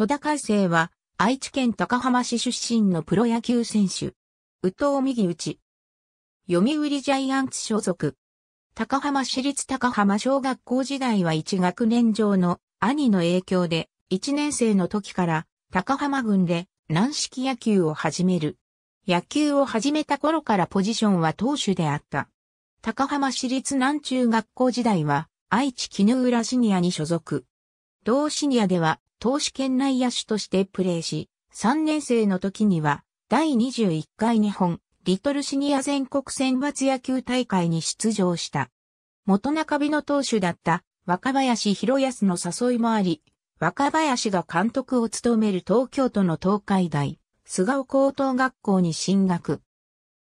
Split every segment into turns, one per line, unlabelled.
戸田海生は、愛知県高浜市出身のプロ野球選手。宇藤右打。読売ジャイアンツ所属。高浜市立高浜小学校時代は1学年上の兄の影響で、1年生の時から高浜郡で軟式野球を始める。野球を始めた頃からポジションは投手であった。高浜市立南中学校時代は愛知絹浦シニアに所属。同シニアでは投手圏内野手としてプレーし、3年生の時には、第21回日本、リトルシニア全国選抜野球大会に出場した。元中日の投手だった若林博康の誘いもあり、若林が監督を務める東京都の東海大、菅尾高等学校に進学。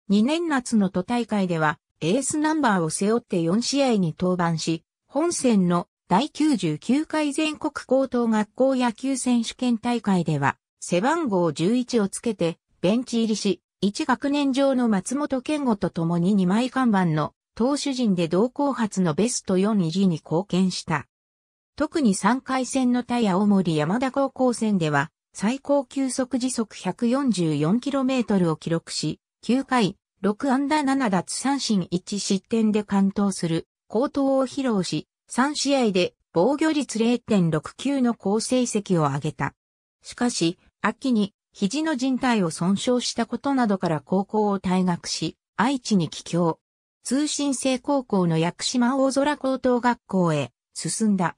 2年夏の都大会では、エースナンバーを背負って4試合に登板し、本戦の第99回全国高等学校野球選手権大会では、背番号11をつけて、ベンチ入りし、1学年上の松本健吾と共に2枚看板の投手陣で同行発のベスト4位りに貢献した。特に3回戦の対青森山田高校戦では、最高球速時速 144km を記録し、9回、6安打7奪三振1失点で完投する、高投を披露し、3試合で防御率0.69の好成績を上げた。しかし、秋に肘の靭帯を損傷したことなどから高校を退学し、愛知に帰郷。通信制高校の屋久島大空高等学校へ進んだ。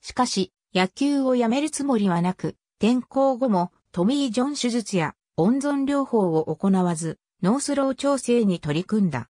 しかし、野球をやめるつもりはなく、転校後もトミー・ジョン手術や温存療法を行わず、ノースロー調整に取り組んだ。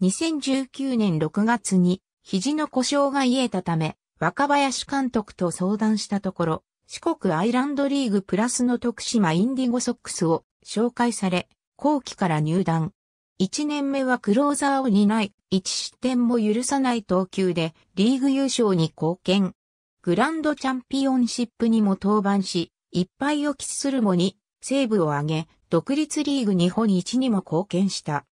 2019年6月に肘の故障が癒えたため、若林監督と相談したところ、四国アイランドリーグプラスの徳島インディゴソックスを紹介され、後期から入団。一年目はクローザーを担い、一失点も許さない投球でリーグ優勝に貢献。グランドチャンピオンシップにも登板し、一敗を喫するもに、セーブを挙げ、独立リーグ日本一にも貢献した。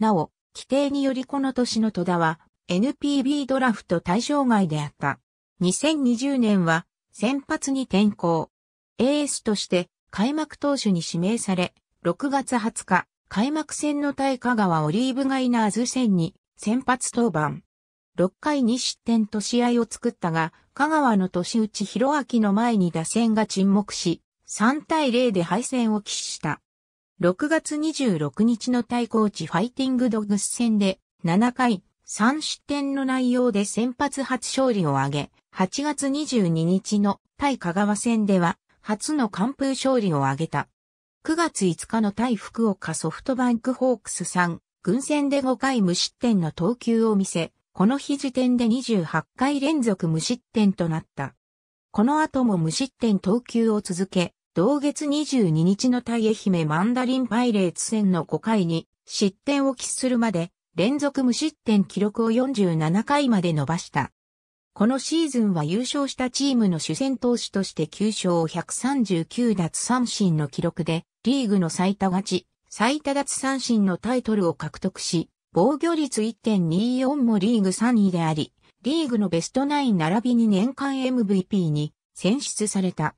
なお、規定によりこの年の戸田は、NPB ドラフト対象外であった。2020年は先発に転向。エースとして開幕投手に指名され、6月20日、開幕戦の対香川オリーブガイナーズ戦に先発登板。6回2失点と試合を作ったが、香川の年内弘明の前に打線が沈黙し、3対0で敗戦を喫した。6月26日の対抗地ファイティングドッグス戦で7回3失点の内容で先発初勝利を挙げ、8月22日の対香川戦では初の完封勝利を挙げた。9月5日の対福岡ソフトバンクホークス3、軍戦で5回無失点の投球を見せ、この日時点で28回連続無失点となった。この後も無失点投球を続け、同月22日の対愛媛マンダリンパイレーツ戦の5回に失点を喫するまで連続無失点記録を47回まで伸ばした。このシーズンは優勝したチームの主戦投手として9勝139奪三振の記録で、リーグの最多勝ち、最多奪三振のタイトルを獲得し、防御率1.24もリーグ3位であり、リーグのベストナイン並びに年間 MVP に選出された。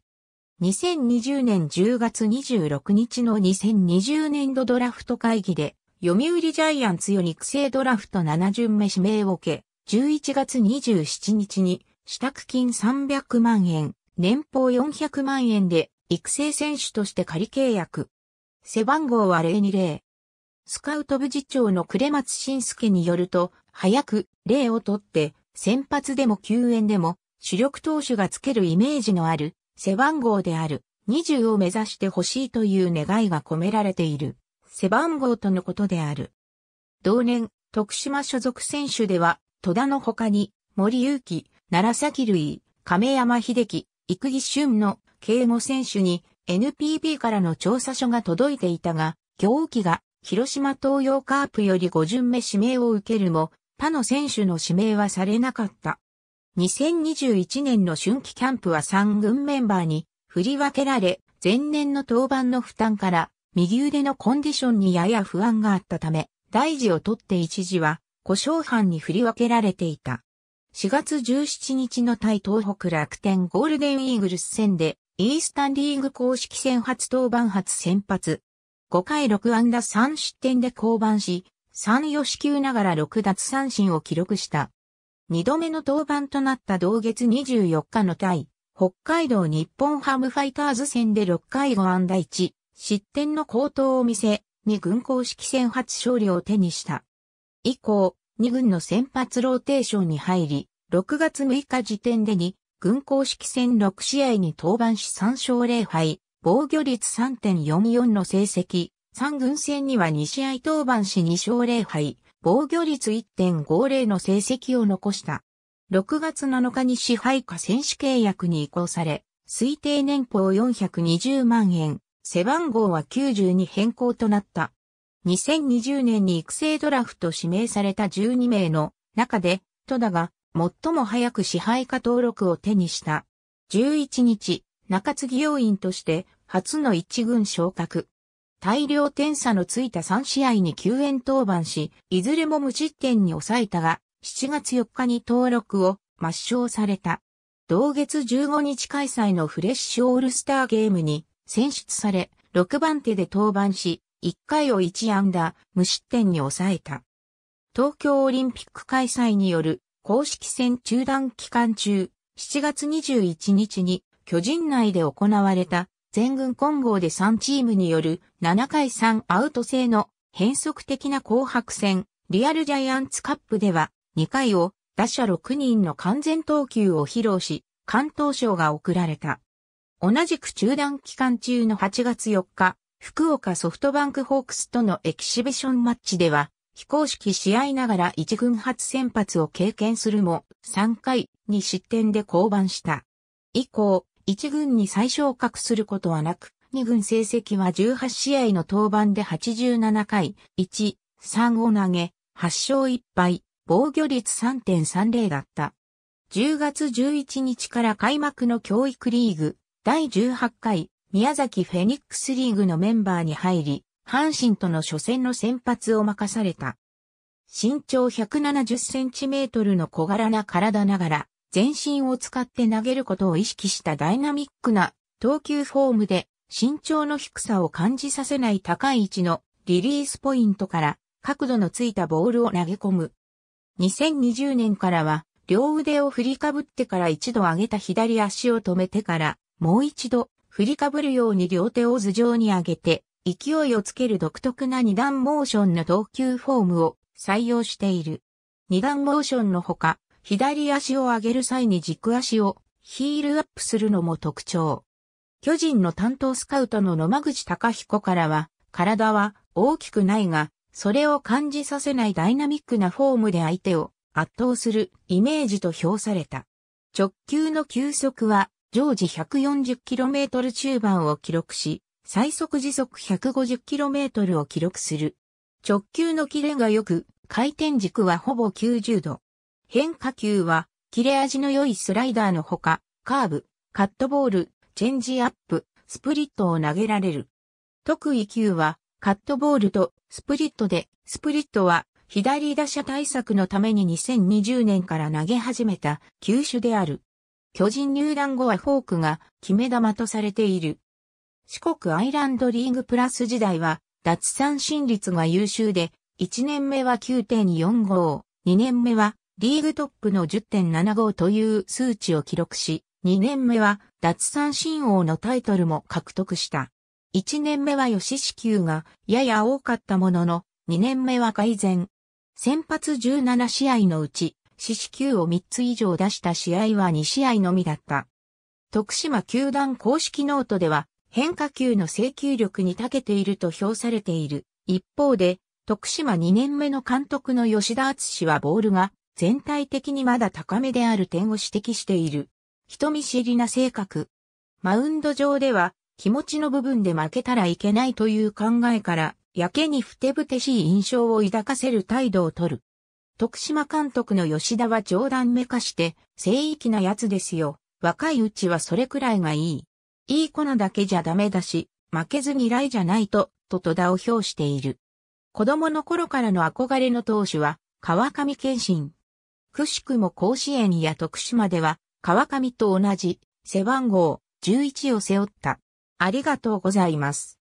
2020年10月26日の2020年度ドラフト会議で読売ジャイアンツより育成ドラフト7巡目指名を受け、11月27日に、支度金300万円、年俸400万円で、育成選手として仮契約。背番号は020。スカウト部次長の暮松信介によると、早く例を取って、先発でも救援でも、主力投手がつけるイメージのある、背番号である、20を目指してほしいという願いが込められている。背番号とのことである。同年、徳島所属選手では、戸田の他に、森祐樹、奈良崎類、亀山秀樹、育木俊の慶吾選手に NPB からの調査書が届いていたが、行記が広島東洋カープより5巡目指名を受けるも、他の選手の指名はされなかった。2021年の春季キャンプは3軍メンバーに振り分けられ、前年の登板の負担から右腕のコンディションにやや不安があったため、大事を取って一時は、故障班に振り分けられていた。4月17日の対東北楽天ゴールデンイーグルス戦で、イースタンリーグ公式戦初登板初先発。5回6安打3失点で降板し、3四死球ながら6奪三振を記録した。2度目の登板となった同月24日の対、北海道日本ハムファイターズ戦で6回5安打1、失点の高騰を見せ、2軍公式戦初勝利を手にした。以降、2軍の先発ローテーションに入り、6月6日時点でに、軍公式戦6試合に登板し3勝0敗、防御率3.44の成績、3軍戦には2試合登板し2勝0敗、防御率1.50の成績を残した。6月7日に支配下選手契約に移行され、推定年俸420万円、背番号は90に変更となった。2020年に育成ドラフト指名された12名の中で、戸田が最も早く支配下登録を手にした。11日、中継ぎ要員として初の一軍昇格。大量点差のついた3試合に救援登板し、いずれも無失点に抑えたが、7月4日に登録を抹消された。同月15日開催のフレッシュオールスターゲームに選出され、6番手で登板し、1回を1安打、無失点に抑えた。東京オリンピック開催による公式戦中断期間中、7月21日に巨人内で行われた全軍混合で3チームによる7回3アウト制の変則的な紅白戦、リアルジャイアンツカップでは2回を打者6人の完全投球を披露し、関東賞が贈られた。同じく中断期間中の8月4日、福岡ソフトバンクホークスとのエキシビションマッチでは、非公式試合ながら一軍初先発を経験するも、3回に失点で降板した。以降、一軍に最昇格することはなく、二軍成績は18試合の登板で87回、1、3を投げ、8勝1敗、防御率3.30だった。10月11日から開幕の教育リーグ、第18回宮崎フェニックスリーグのメンバーに入り、阪神との初戦の先発を任された。身長170センチメートルの小柄な体ながら、全身を使って投げることを意識したダイナミックな投球フォームで、身長の低さを感じさせない高い位置のリリースポイントから角度のついたボールを投げ込む。2020年からは両腕を振りかぶってから一度上げた左足を止めてからもう一度、振りかぶるように両手を頭上に上げて、勢いをつける独特な二段モーションの投球フォームを採用している。二段モーションのほか、左足を上げる際に軸足をヒールアップするのも特徴。巨人の担当スカウトの野間口隆彦からは、体は大きくないが、それを感じさせないダイナミックなフォームで相手を圧倒するイメージと評された。直球の球速は常時 140km 中盤を記録し、最速時速 150km を記録する。直球のキレが良く、回転軸はほぼ90度。変化球は、切れ味の良いスライダーのほか、カーブ、カットボール、チェンジアップ、スプリットを投げられる。特異球は、カットボールとスプリットで、スプリットは、左打者対策のために2020年から投げ始めた球種である。巨人入団後はフォークが決め球とされている。四国アイランドリーグプラス時代は、脱三振率が優秀で、1年目は9.45、2年目はリーグトップの10.75という数値を記録し、2年目は脱三振王のタイトルも獲得した。1年目は吉支球がやや多かったものの、2年目は改善。先発17試合のうち四死球を3つ以上出した試合は2試合のみだった。徳島球団公式ノートでは、変化球の請求力に長けていると評されている。一方で、徳島2年目の監督の吉田敦氏はボールが全体的にまだ高めである点を指摘している。人見知りな性格。マウンド上では気持ちの部分で負けたらいけないという考えから、やけにふてぶてしい印象を抱かせる態度をとる。徳島監督の吉田は冗談めかして、正義なやつですよ。若いうちはそれくらいがいい。いい子なだけじゃダメだし、負けず嫌いじゃないと、と戸田を評している。子供の頃からの憧れの投手は、川上健信。くしくも甲子園や徳島では、川上と同じ、背番号11を背負った。ありがとうございます。